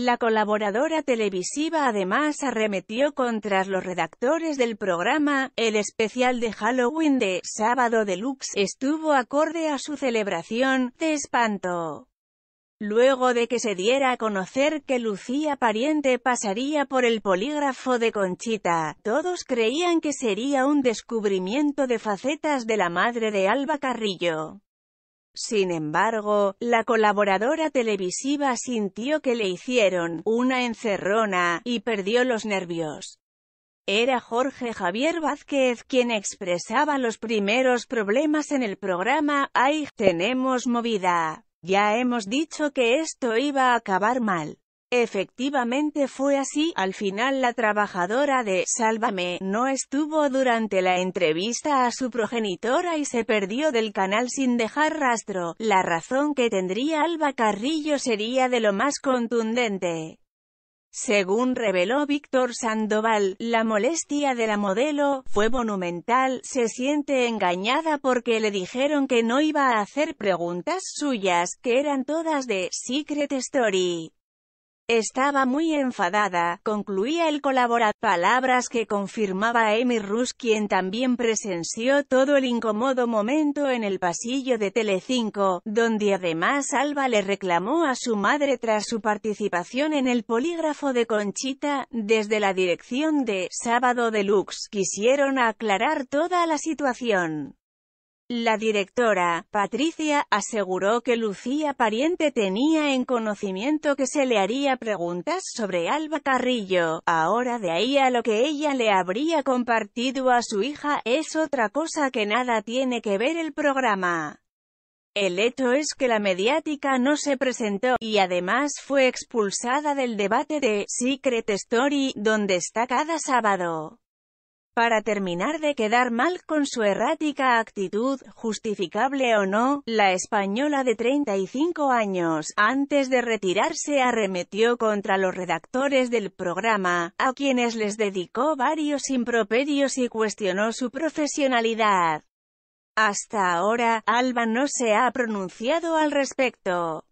La colaboradora televisiva además arremetió contra los redactores del programa, el especial de Halloween de Sábado Deluxe estuvo acorde a su celebración de espanto. Luego de que se diera a conocer que Lucía Pariente pasaría por el polígrafo de Conchita, todos creían que sería un descubrimiento de facetas de la madre de Alba Carrillo. Sin embargo, la colaboradora televisiva sintió que le hicieron una encerrona, y perdió los nervios. Era Jorge Javier Vázquez quien expresaba los primeros problemas en el programa, ¡ay, tenemos movida! Ya hemos dicho que esto iba a acabar mal. Efectivamente fue así, al final la trabajadora de Sálvame no estuvo durante la entrevista a su progenitora y se perdió del canal sin dejar rastro, la razón que tendría Alba Carrillo sería de lo más contundente. Según reveló Víctor Sandoval, la molestia de la modelo, fue monumental, se siente engañada porque le dijeron que no iba a hacer preguntas suyas, que eran todas de «Secret Story». Estaba muy enfadada, concluía el colaborador, palabras que confirmaba Amy Rus quien también presenció todo el incómodo momento en el pasillo de Telecinco, donde además Alba le reclamó a su madre tras su participación en el polígrafo de Conchita, desde la dirección de Sábado Deluxe, quisieron aclarar toda la situación. La directora, Patricia, aseguró que Lucía Pariente tenía en conocimiento que se le haría preguntas sobre Alba Carrillo. Ahora de ahí a lo que ella le habría compartido a su hija, es otra cosa que nada tiene que ver el programa. El hecho es que la mediática no se presentó, y además fue expulsada del debate de Secret Story, donde está cada sábado para terminar de quedar mal con su errática actitud, justificable o no, la española de 35 años, antes de retirarse arremetió contra los redactores del programa, a quienes les dedicó varios improperios y cuestionó su profesionalidad. Hasta ahora, Alba no se ha pronunciado al respecto.